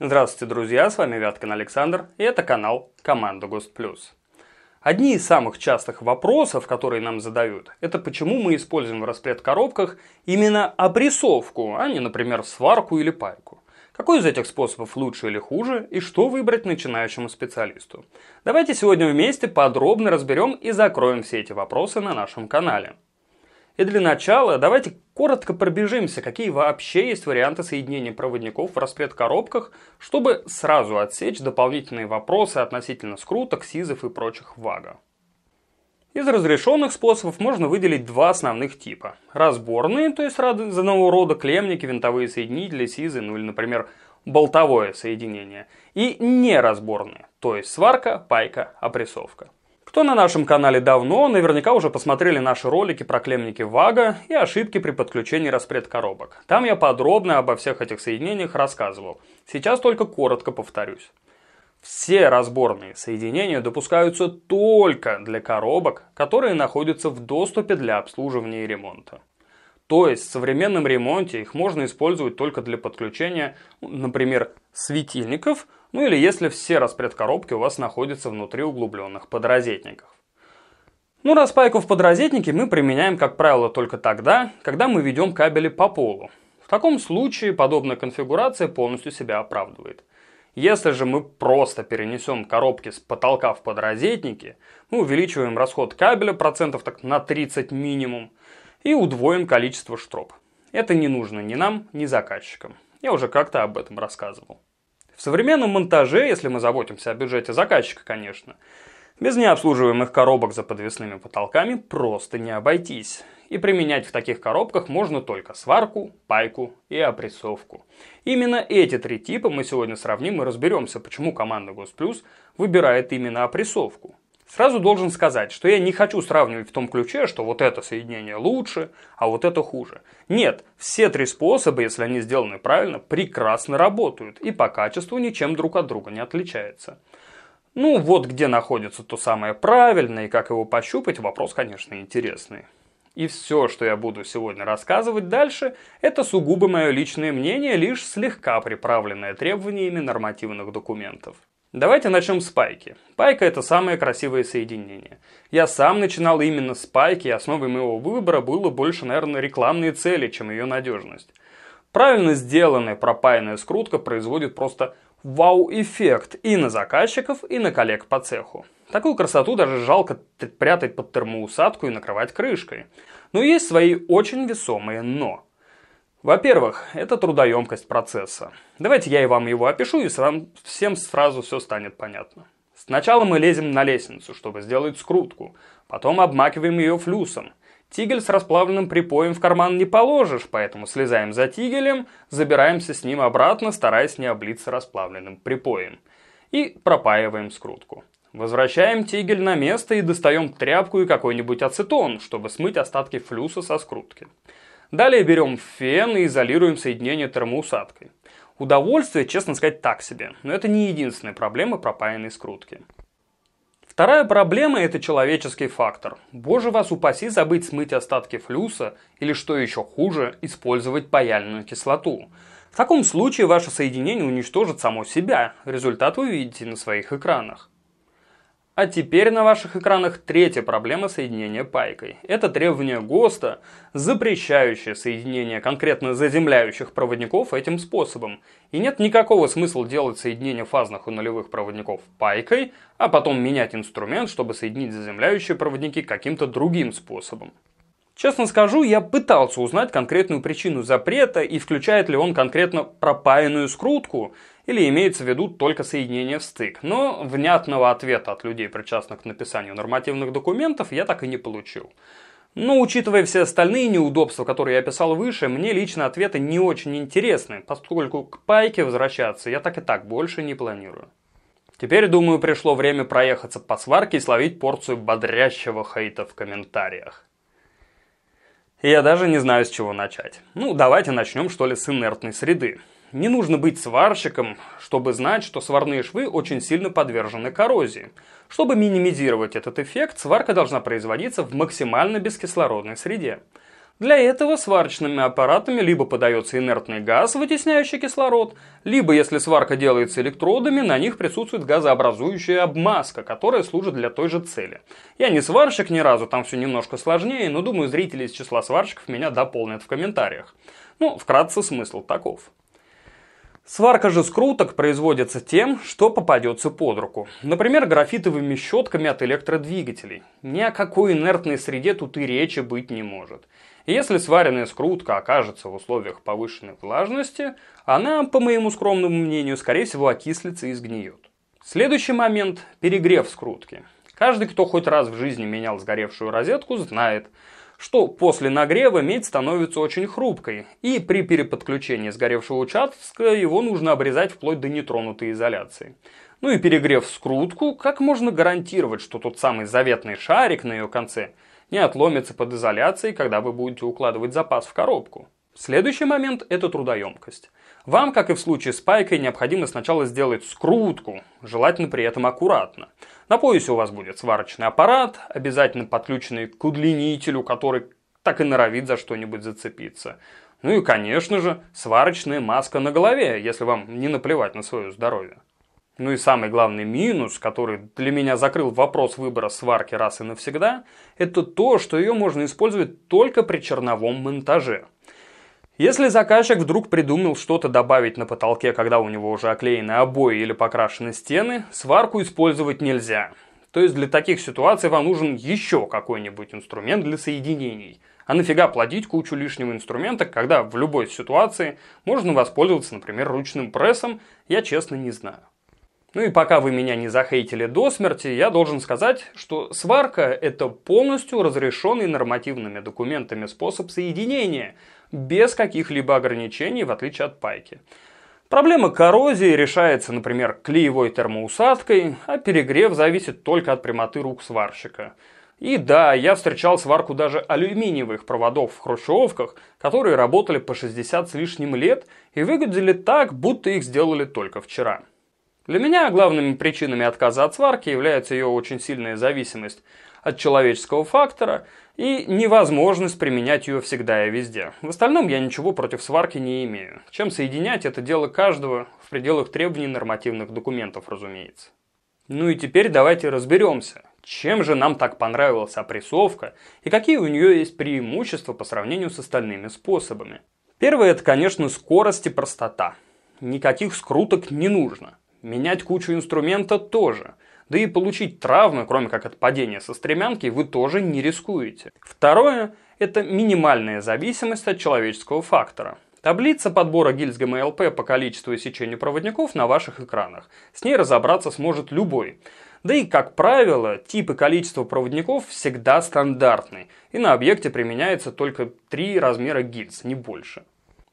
Здравствуйте, друзья, с вами Вяткин Александр, и это канал Команда Гост Плюс. Одни из самых частых вопросов, которые нам задают, это почему мы используем в распредкоробках именно обрисовку, а не, например, сварку или пайку. Какой из этих способов лучше или хуже, и что выбрать начинающему специалисту? Давайте сегодня вместе подробно разберем и закроем все эти вопросы на нашем канале. И для начала давайте коротко пробежимся, какие вообще есть варианты соединения проводников в распредкоробках, чтобы сразу отсечь дополнительные вопросы относительно скруток, сизов и прочих вага. Из разрешенных способов можно выделить два основных типа. Разборные, то есть разного рода клемники, винтовые соединители, сизы, ну или, например, болтовое соединение. И неразборные, то есть сварка, пайка, опрессовка. Кто на нашем канале давно, наверняка уже посмотрели наши ролики про клемники ВАГа и ошибки при подключении распредкоробок. Там я подробно обо всех этих соединениях рассказывал. Сейчас только коротко повторюсь. Все разборные соединения допускаются только для коробок, которые находятся в доступе для обслуживания и ремонта. То есть в современном ремонте их можно использовать только для подключения, ну, например, светильников – ну или если все распредкоробки у вас находятся внутри углубленных подрозетников. Ну, распайку в подрозетнике мы применяем, как правило, только тогда, когда мы ведем кабели по полу. В таком случае подобная конфигурация полностью себя оправдывает. Если же мы просто перенесем коробки с потолка в подрозетники, мы увеличиваем расход кабеля процентов так на 30 минимум и удвоим количество штроп. Это не нужно ни нам, ни заказчикам. Я уже как-то об этом рассказывал. В современном монтаже, если мы заботимся о бюджете заказчика, конечно, без необслуживаемых коробок за подвесными потолками просто не обойтись. И применять в таких коробках можно только сварку, пайку и опрессовку. Именно эти три типа мы сегодня сравним и разберемся, почему команда Госплюс выбирает именно опрессовку. Сразу должен сказать, что я не хочу сравнивать в том ключе, что вот это соединение лучше, а вот это хуже. Нет, все три способа, если они сделаны правильно, прекрасно работают и по качеству ничем друг от друга не отличаются. Ну вот где находится то самое правильное и как его пощупать, вопрос, конечно, интересный. И все, что я буду сегодня рассказывать дальше, это сугубо мое личное мнение, лишь слегка приправленное требованиями нормативных документов. Давайте начнем с пайки. Пайка – это самое красивое соединение. Я сам начинал именно с пайки, и основой моего выбора было больше, наверное, рекламные цели, чем ее надежность. Правильно сделанная пропаянная скрутка производит просто вау-эффект и на заказчиков, и на коллег по цеху. Такую красоту даже жалко прятать под термоусадку и накрывать крышкой. Но есть свои очень весомые «но». Во-первых, это трудоемкость процесса. Давайте я и вам его опишу, и срам... всем сразу все станет понятно. Сначала мы лезем на лестницу, чтобы сделать скрутку. Потом обмакиваем ее флюсом. Тигель с расплавленным припоем в карман не положишь, поэтому слезаем за тигелем, забираемся с ним обратно, стараясь не облиться расплавленным припоем. И пропаиваем скрутку. Возвращаем тигель на место и достаем тряпку и какой-нибудь ацетон, чтобы смыть остатки флюса со скрутки. Далее берем фен и изолируем соединение термоусадкой. Удовольствие, честно сказать, так себе, но это не единственная проблема пропаянной скрутки. Вторая проблема – это человеческий фактор. Боже вас упаси забыть смыть остатки флюса или, что еще хуже, использовать паяльную кислоту. В таком случае ваше соединение уничтожит само себя, результат вы видите на своих экранах. А теперь на ваших экранах третья проблема соединения пайкой. Это требование ГОСТа, запрещающее соединение конкретно заземляющих проводников этим способом. И нет никакого смысла делать соединение фазных и нулевых проводников пайкой, а потом менять инструмент, чтобы соединить заземляющие проводники каким-то другим способом. Честно скажу, я пытался узнать конкретную причину запрета и включает ли он конкретно пропаянную скрутку, или имеется в виду только соединение в стык, но внятного ответа от людей, причастных к написанию нормативных документов, я так и не получил. Но учитывая все остальные неудобства, которые я описал выше, мне лично ответы не очень интересны, поскольку к пайке возвращаться я так и так больше не планирую. Теперь, думаю, пришло время проехаться по сварке и словить порцию бодрящего хейта в комментариях я даже не знаю, с чего начать. Ну, давайте начнем, что ли, с инертной среды. Не нужно быть сварщиком, чтобы знать, что сварные швы очень сильно подвержены коррозии. Чтобы минимизировать этот эффект, сварка должна производиться в максимально бескислородной среде – для этого сварочными аппаратами либо подается инертный газ, вытесняющий кислород, либо, если сварка делается электродами, на них присутствует газообразующая обмазка, которая служит для той же цели. Я не сварщик ни разу, там все немножко сложнее, но думаю, зрители из числа сварщиков меня дополнят в комментариях. Ну, вкратце смысл таков. Сварка же скруток производится тем, что попадется под руку. Например, графитовыми щетками от электродвигателей. Ни о какой инертной среде тут и речи быть не может. И если сваренная скрутка окажется в условиях повышенной влажности, она, по моему скромному мнению, скорее всего окислится и сгниет. Следующий момент – перегрев скрутки. Каждый, кто хоть раз в жизни менял сгоревшую розетку, знает, что после нагрева медь становится очень хрупкой, и при переподключении сгоревшего участка его нужно обрезать вплоть до нетронутой изоляции. Ну и перегрев скрутку, как можно гарантировать, что тот самый заветный шарик на ее конце – не отломится под изоляцией, когда вы будете укладывать запас в коробку. Следующий момент – это трудоемкость. Вам, как и в случае с пайкой, необходимо сначала сделать скрутку, желательно при этом аккуратно. На поясе у вас будет сварочный аппарат, обязательно подключенный к удлинителю, который так и норовит за что-нибудь зацепиться. Ну и, конечно же, сварочная маска на голове, если вам не наплевать на свое здоровье. Ну и самый главный минус, который для меня закрыл вопрос выбора сварки раз и навсегда, это то, что ее можно использовать только при черновом монтаже. Если заказчик вдруг придумал что-то добавить на потолке, когда у него уже оклеены обои или покрашены стены, сварку использовать нельзя. То есть для таких ситуаций вам нужен еще какой-нибудь инструмент для соединений. А нафига плодить кучу лишнего инструмента, когда в любой ситуации можно воспользоваться, например, ручным прессом, я честно не знаю. Ну и пока вы меня не захейтили до смерти, я должен сказать, что сварка – это полностью разрешенный нормативными документами способ соединения, без каких-либо ограничений, в отличие от пайки. Проблема коррозии решается, например, клеевой термоусадкой, а перегрев зависит только от прямоты рук сварщика. И да, я встречал сварку даже алюминиевых проводов в хрущевках, которые работали по 60 с лишним лет и выглядели так, будто их сделали только вчера. Для меня главными причинами отказа от сварки являются ее очень сильная зависимость от человеческого фактора и невозможность применять ее всегда и везде. В остальном я ничего против сварки не имею. Чем соединять это дело каждого в пределах требований нормативных документов, разумеется. Ну и теперь давайте разберемся, чем же нам так понравилась опрессовка и какие у нее есть преимущества по сравнению с остальными способами. Первое это, конечно, скорость и простота. Никаких скруток не нужно. Менять кучу инструмента тоже. Да и получить травмы, кроме как от падения со стремянки, вы тоже не рискуете. Второе – это минимальная зависимость от человеческого фактора. Таблица подбора гильз ГМЛП по количеству и сечению проводников на ваших экранах. С ней разобраться сможет любой. Да и, как правило, тип и количество проводников всегда стандартны, и на объекте применяется только три размера гильз, не больше.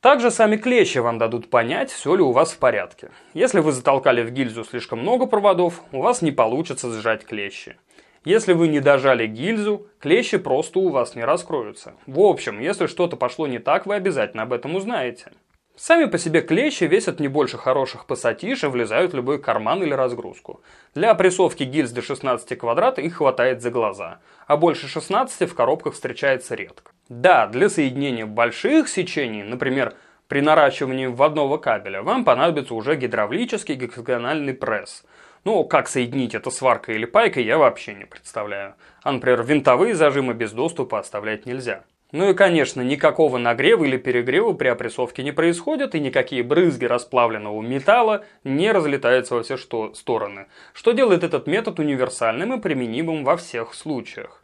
Также сами клещи вам дадут понять, все ли у вас в порядке. Если вы затолкали в гильзу слишком много проводов, у вас не получится сжать клещи. Если вы не дожали гильзу, клещи просто у вас не раскроются. В общем, если что-то пошло не так, вы обязательно об этом узнаете. Сами по себе клещи весят не больше хороших пассатиш и влезают в любой карман или разгрузку. Для опрессовки гильз до 16 квадрат их хватает за глаза, а больше 16 в коробках встречается редко. Да, для соединения больших сечений, например, при наращивании вводного кабеля, вам понадобится уже гидравлический гексагональный пресс. Но ну, как соединить это сваркой или пайкой, я вообще не представляю. А, например, винтовые зажимы без доступа оставлять нельзя. Ну и, конечно, никакого нагрева или перегрева при опрессовке не происходит, и никакие брызги расплавленного металла не разлетаются во все что стороны, что делает этот метод универсальным и применимым во всех случаях.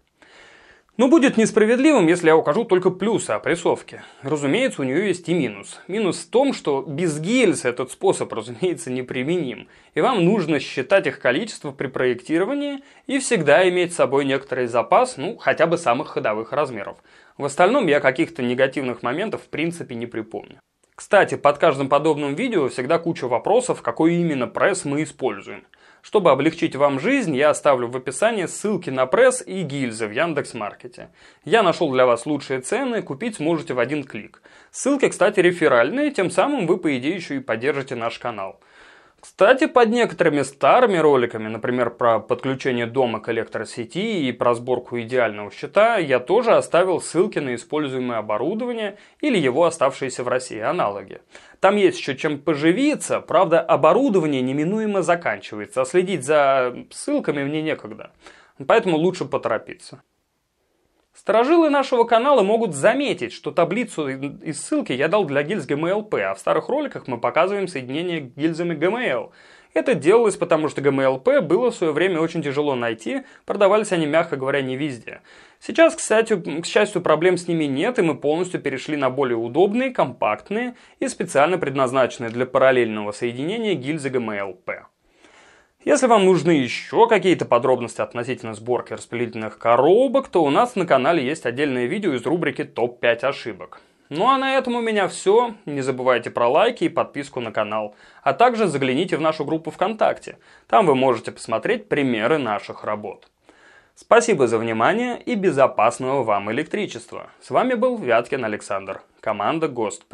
Но ну, будет несправедливым, если я укажу только плюсы опрессовки. Разумеется, у нее есть и минус. Минус в том, что без гельса этот способ, разумеется, неприменим. И вам нужно считать их количество при проектировании и всегда иметь с собой некоторый запас, ну, хотя бы самых ходовых размеров. В остальном я каких-то негативных моментов в принципе не припомню. Кстати, под каждым подобным видео всегда куча вопросов, какой именно пресс мы используем – чтобы облегчить вам жизнь, я оставлю в описании ссылки на пресс и гильзы в Яндекс.Маркете. Я нашел для вас лучшие цены, купить сможете в один клик. Ссылки, кстати, реферальные, тем самым вы, по идее, еще и поддержите наш канал. Кстати, под некоторыми старыми роликами, например, про подключение дома к электросети и про сборку идеального счета, я тоже оставил ссылки на используемое оборудование или его оставшиеся в России аналоги. Там есть еще чем поживиться, правда, оборудование неминуемо заканчивается, а следить за ссылками мне некогда. Поэтому лучше поторопиться. Сторожилы нашего канала могут заметить, что таблицу и ссылки я дал для гильз ГМЛП, а в старых роликах мы показываем соединение гильзами ГМЛ. Это делалось потому, что ГМЛП было в свое время очень тяжело найти, продавались они, мягко говоря, не везде. Сейчас, кстати, к счастью, проблем с ними нет, и мы полностью перешли на более удобные, компактные и специально предназначенные для параллельного соединения гильзы ГМЛП. Если вам нужны еще какие-то подробности относительно сборки распределительных коробок, то у нас на канале есть отдельное видео из рубрики «Топ-5 ошибок». Ну а на этом у меня все. Не забывайте про лайки и подписку на канал. А также загляните в нашу группу ВКонтакте. Там вы можете посмотреть примеры наших работ. Спасибо за внимание и безопасного вам электричества. С вами был Вяткин Александр, команда ГОСТ+.